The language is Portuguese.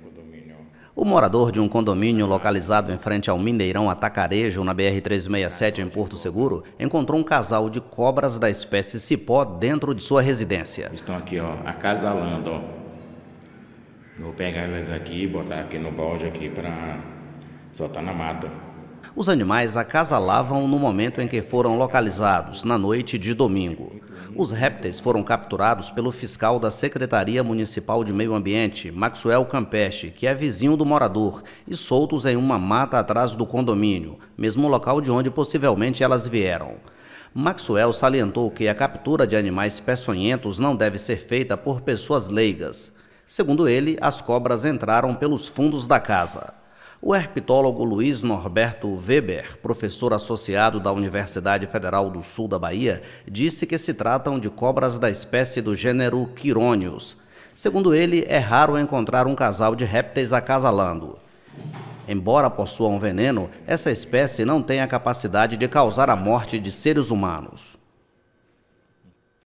condomínio. O morador de um condomínio localizado em frente ao Mineirão Atacarejo, na BR-367, em Porto Seguro, encontrou um casal de cobras da espécie cipó dentro de sua residência. Estão aqui, ó, acasalando, ó. Vou pegar elas aqui e botar aqui no balde aqui para soltar na mata. Os animais acasalavam no momento em que foram localizados, na noite de domingo. Os répteis foram capturados pelo fiscal da Secretaria Municipal de Meio Ambiente, Maxwell Campeche, que é vizinho do morador, e soltos em uma mata atrás do condomínio, mesmo local de onde possivelmente elas vieram. Maxwell salientou que a captura de animais peçonhentos não deve ser feita por pessoas leigas. Segundo ele, as cobras entraram pelos fundos da casa. O herpetólogo Luiz Norberto Weber, professor associado da Universidade Federal do Sul da Bahia, disse que se tratam de cobras da espécie do gênero Quirônios. Segundo ele, é raro encontrar um casal de répteis acasalando. Embora possua um veneno, essa espécie não tem a capacidade de causar a morte de seres humanos.